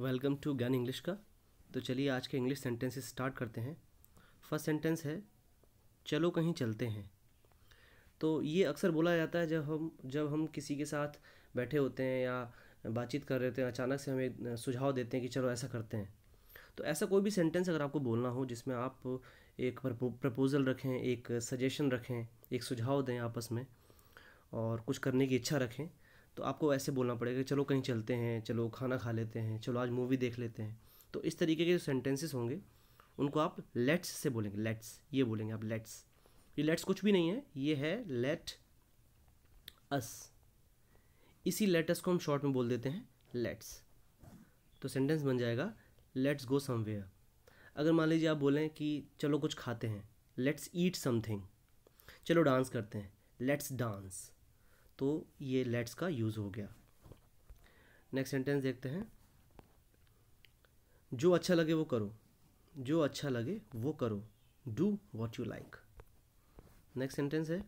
welcome to ज्ञान English का तो चलिए आज के इंग्लिश सेंटेंसेस स्टार्ट करते हैं फर्स्ट सेंटेंस है चलो कहीं चलते हैं तो ये अक्सर बोला जाता है जब हम जब हम किसी के साथ बैठे होते हैं या बातचीत कर रहे होते हैं अचानक से हमें सुझाव देते हैं कि चलो ऐसा करते हैं तो ऐसा कोई भी सेंटेंस अगर आपको बोलना हो जिसमें आप एक प्रपोज़ल रखें एक सजेशन रखें एक सुझाव दें आपस में और कुछ करने की इच्छा रखें तो आपको ऐसे बोलना पड़ेगा कि चलो कहीं चलते हैं चलो खाना खा लेते हैं चलो आज मूवी देख लेते हैं तो इस तरीके के जो सेंटेंसेस होंगे उनको आप लेट्स से बोलेंगे लेट्स ये बोलेंगे आप लेट्स ये लेट्स कुछ भी नहीं है ये है लेट अस इसी लेटस को हम शॉर्ट में बोल देते हैं लेट्स तो सेंटेंस बन जाएगा लेट्स गो समवेयर अगर मान लीजिए आप बोलें कि चलो कुछ खाते हैं लेट्स ईट समथिंग चलो डांस करते हैं लेट्स डांस तो ये लेट्स का यूज़ हो गया नेक्स्ट सेंटेंस देखते हैं जो अच्छा लगे वो करो जो अच्छा लगे वो करो do what you like next sentence है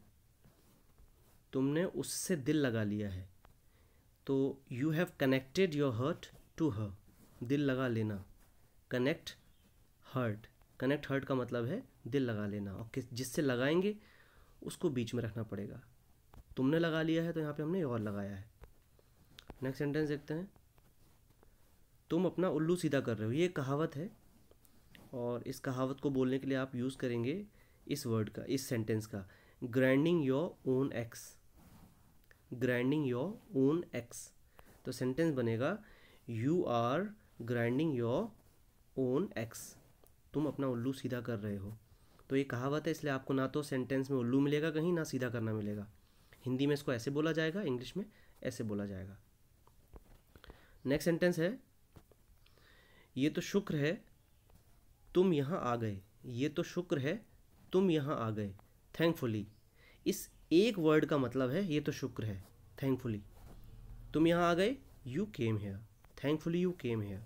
तुमने उससे दिल लगा लिया है तो you have connected your heart to her दिल लगा लेना कनेक्ट हर्ट कनेक्ट हर्ट का मतलब है दिल लगा लेना और किस जिससे लगाएंगे उसको बीच में रखना पड़ेगा तुमने लगा लिया है तो यहाँ पे हमने योर लगाया है नेक्स्ट सेंटेंस देखते हैं तुम अपना उल्लू सीधा कर रहे हो ये कहावत है और इस कहावत को बोलने के लिए आप यूज़ करेंगे इस वर्ड का इस सेंटेंस का grinding your own axe grinding your own axe तो सेंटेंस बनेगा you are grinding your own axe तुम अपना उल्लू सीधा कर रहे हो तो ये कहावत है इसलिए आपको ना तो सेंटेंस में उल्लू मिलेगा कहीं ना सीधा करना मिलेगा हिंदी में इसको ऐसे बोला जाएगा इंग्लिश में ऐसे बोला जाएगा नेक्स्ट सेंटेंस है ये तो शुक्र है तुम यहाँ आ गए ये तो शुक्र है तुम यहाँ आ गए थैंकफुली इस एक वर्ड का मतलब है ये तो शुक्र है थैंकफुली तुम यहाँ आ गए you came here thankfully you came here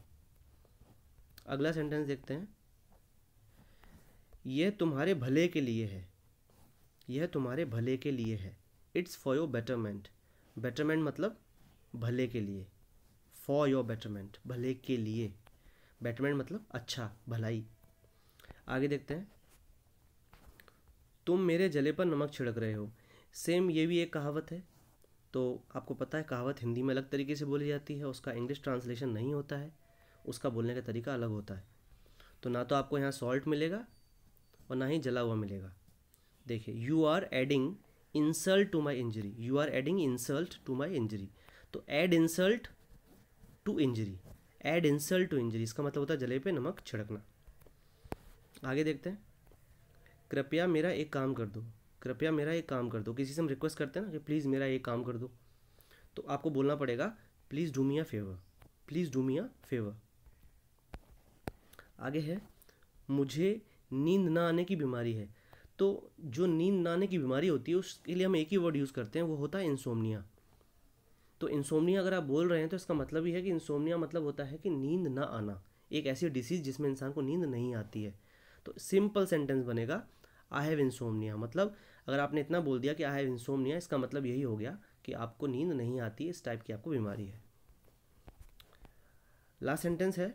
अगला सेंटेंस देखते हैं यह तुम्हारे भले के लिए है यह तुम्हारे भले के लिए है it's for your betterment betterment मतलब भले के लिए फॉर योर बेटरमेंट भले के लिए बेटरमेंट मतलब अच्छा भलाई आगे देखते हैं तुम मेरे जले पर नमक छिड़क रहे हो सेम ये भी एक कहावत है तो आपको पता है कहावत हिंदी में अलग तरीके से बोली जाती है उसका इंग्लिश ट्रांसलेशन नहीं होता है उसका बोलने का तरीका अलग होता है तो ना तो आपको यहाँ सॉल्ट मिलेगा और ना ही जला हुआ मिलेगा देखिए you are adding insult to my injury you are adding insult to my injury तो add insult to injury add insult to injury इसका मतलब होता है जले पे नमक छिड़कना आगे देखते हैं कृपया मेरा एक काम कर दो कृपया मेरा एक काम कर दो किसी से हम रिक्वेस्ट करते हैं ना कि प्लीज़ मेरा एक काम कर दो तो आपको बोलना पड़ेगा please do me a favour please do me a favour आगे है मुझे नींद ना आने की बीमारी है तो जो नींद ना आने की बीमारी होती है उसके लिए हम एक ही वर्ड यूज़ करते हैं वो होता है इंसोमनिया तो इंसोमनिया अगर आप बोल रहे हैं तो इसका मतलब ये है कि इंसोमनिया मतलब होता है कि नींद ना आना एक ऐसी डिसीज़ जिसमें इंसान को नींद नहीं आती है तो सिंपल सेंटेंस बनेगा आई हैव इंसोमनिया मतलब अगर आपने इतना बोल दिया कि आई हैव इंसोमनिया इसका मतलब यही हो गया कि आपको नींद नहीं आती इस टाइप की आपको बीमारी है लास्ट सेंटेंस है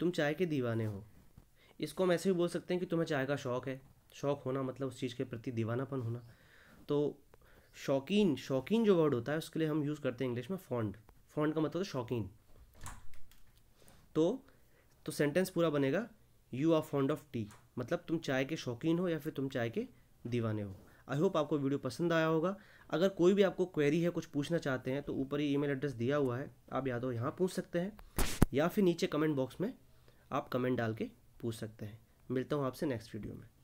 तुम चाय के दीवाने हो इसको हम ऐसे भी बोल सकते हैं कि तुम्हें चाय का शौक़ है शौक़ होना मतलब उस चीज़ के प्रति दीवानापन होना तो शौकीन शौकीन जो वर्ड होता है उसके लिए हम यूज़ करते हैं इंग्लिश में फॉन्ड फॉन्ड का मतलब शौकीन तो तो सेंटेंस पूरा बनेगा you are fond of tea मतलब तुम चाय के शौकीन हो या फिर तुम चाय के दीवाने हो आई होप आपको वीडियो पसंद आया होगा अगर कोई भी आपको क्वेरी है कुछ पूछना चाहते हैं तो ऊपर ही ईमेल एड्रेस दिया हुआ है आप या तो यहाँ पूछ सकते हैं या फिर नीचे कमेंट बॉक्स में आप कमेंट डाल के पूछ सकते हैं मिलता हूँ आपसे नेक्स्ट वीडियो में